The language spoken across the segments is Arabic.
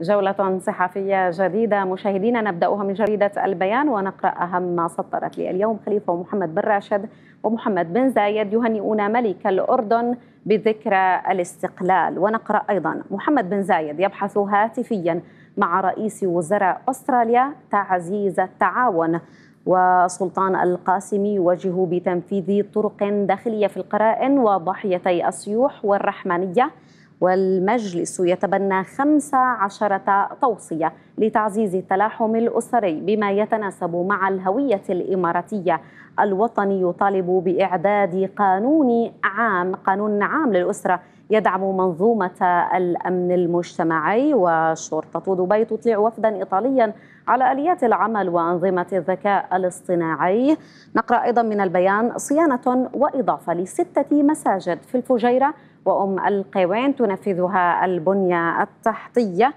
جولة صحفية جديدة مشاهدينا نبدأها من جريدة البيان ونقرأ أهم ما سطرت لي اليوم خليفة محمد بن راشد ومحمد بن زايد يهنئون ملك الأردن بذكرى الاستقلال ونقرأ أيضا محمد بن زايد يبحث هاتفيا مع رئيس وزراء أستراليا تعزيز التعاون وسلطان القاسمي يوجه بتنفيذ طرق داخلية في القرائن وضحيتي السيوح والرحمانية والمجلس يتبنى 15 توصية لتعزيز التلاحم الأسري بما يتناسب مع الهوية الإماراتية الوطني يطالب بإعداد قانون عام قانون عام للأسرة يدعم منظومة الأمن المجتمعي وشرطة دبي تطلع وفدا إيطاليا على آليات العمل وأنظمة الذكاء الاصطناعي نقرأ أيضا من البيان صيانة وإضافة لستة مساجد في الفجيرة وأم القيوان تنفذها البنية التحتية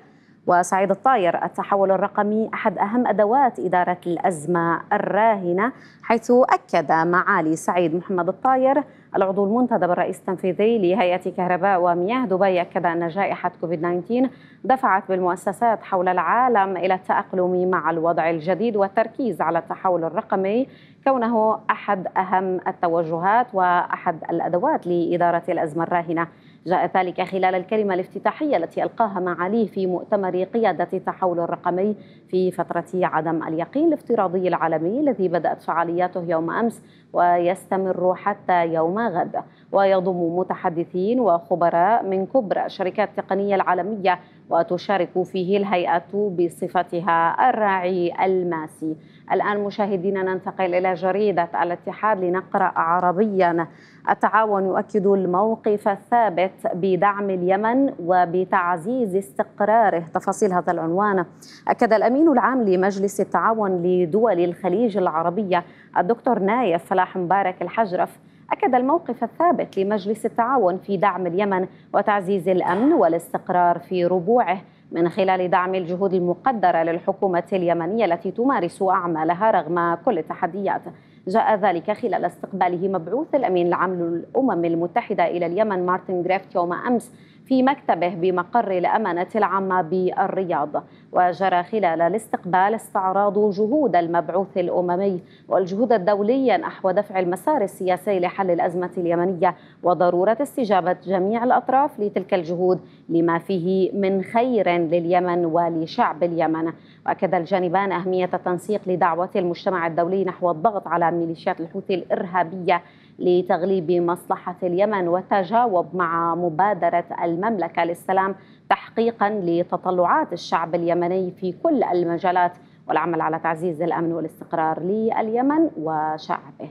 وسعيد الطاير التحول الرقمي أحد أهم أدوات إدارة الأزمة الراهنة حيث أكد معالي سعيد محمد الطاير العضو المنتدب الرئيس التنفيذي لهيئة كهرباء ومياه دبي أكد أن جائحة كوفيد 19 دفعت بالمؤسسات حول العالم إلى التأقلم مع الوضع الجديد والتركيز على التحول الرقمي كونه أحد أهم التوجهات وأحد الأدوات لإدارة الأزمة الراهنة جاء ذلك خلال الكلمة الافتتاحية التي ألقاها معاليه في مؤتمر قيادة التحول الرقمي في فترة عدم اليقين الافتراضي العالمي الذي بدأت فعالياته يوم أمس ويستمر حتى يوم غد ويضم متحدثين وخبراء من كبرى شركات التقنية العالمية وتشارك فيه الهيئة بصفتها الراعي الماسي الآن مشاهدينا ننتقل إلى جريدة الاتحاد لنقرأ عربيا التعاون يؤكد الموقف الثابت بدعم اليمن وبتعزيز استقراره تفاصيل هذا العنوان أكد الأمين العام لمجلس التعاون لدول الخليج العربية الدكتور نايف فلاح مبارك الحجرف أكد الموقف الثابت لمجلس التعاون في دعم اليمن وتعزيز الأمن والاستقرار في ربوعه من خلال دعم الجهود المقدرة للحكومة اليمنية التي تمارس أعمالها رغم كل التحديات جاء ذلك خلال استقباله مبعوث الأمين العام للأمم المتحدة إلى اليمن مارتن جريفت يوم أمس في مكتبه بمقر الأمانة العامة بالرياض وجرى خلال الاستقبال استعراض جهود المبعوث الأممي والجهود الدولية نحو دفع المسار السياسي لحل الأزمة اليمنية وضرورة استجابة جميع الأطراف لتلك الجهود لما فيه من خير لليمن ولشعب اليمن وأكد الجانبان أهمية التنسيق لدعوة المجتمع الدولي نحو الضغط على ميليشيات الحوثي الإرهابية لتغليب مصلحة اليمن والتجاوب مع مبادرة المملكة للسلام تحقيقا لتطلعات الشعب اليمني في كل المجالات والعمل على تعزيز الامن والاستقرار لليمن وشعبه.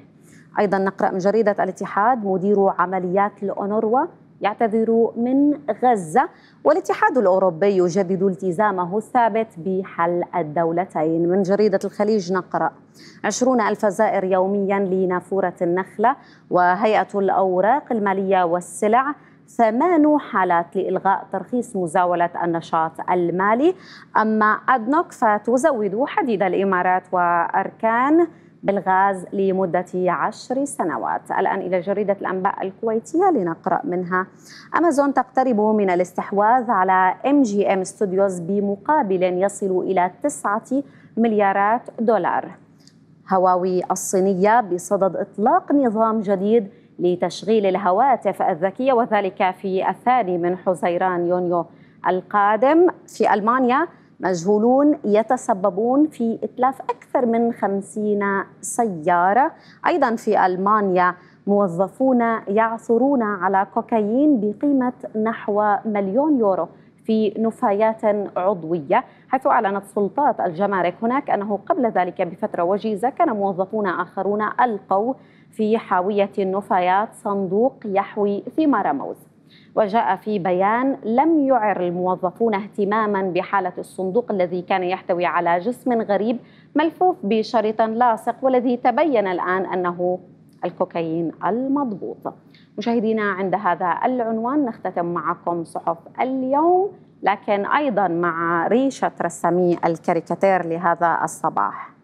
ايضا نقرا من جريده الاتحاد مدير عمليات الاونروا يعتذر من غزه والاتحاد الاوروبي يجدد التزامه الثابت بحل الدولتين من جريده الخليج نقرا عشرون الف زائر يوميا لنافوره النخله وهيئه الاوراق الماليه والسلع ثمان حالات لإلغاء ترخيص مزاولة النشاط المالي أما أدنوك فتزود حديد الإمارات وأركان بالغاز لمدة عشر سنوات الآن إلى جريدة الأنباء الكويتية لنقرأ منها أمازون تقترب من الاستحواذ على ام جي ام ستوديوز بمقابل يصل إلى تسعة مليارات دولار هواوي الصينية بصدد إطلاق نظام جديد لتشغيل الهواتف الذكية وذلك في الثاني من حزيران يونيو القادم في ألمانيا مجهولون يتسببون في إتلاف أكثر من خمسين سيارة أيضا في ألمانيا موظفون يعثرون على كوكايين بقيمة نحو مليون يورو في نفايات عضوية حيث أعلنت سلطات الجمارك هناك أنه قبل ذلك بفترة وجيزة كان موظفون آخرون ألقوا في حاوية النفايات صندوق يحوي ثمار موز وجاء في بيان لم يعر الموظفون اهتماما بحالة الصندوق الذي كان يحتوي على جسم غريب ملفوف بشريط لاصق والذي تبين الآن أنه الكوكايين المضبوط مشاهدينا عند هذا العنوان نختتم معكم صحف اليوم لكن أيضا مع ريشة رسامي الكاريكاتير لهذا الصباح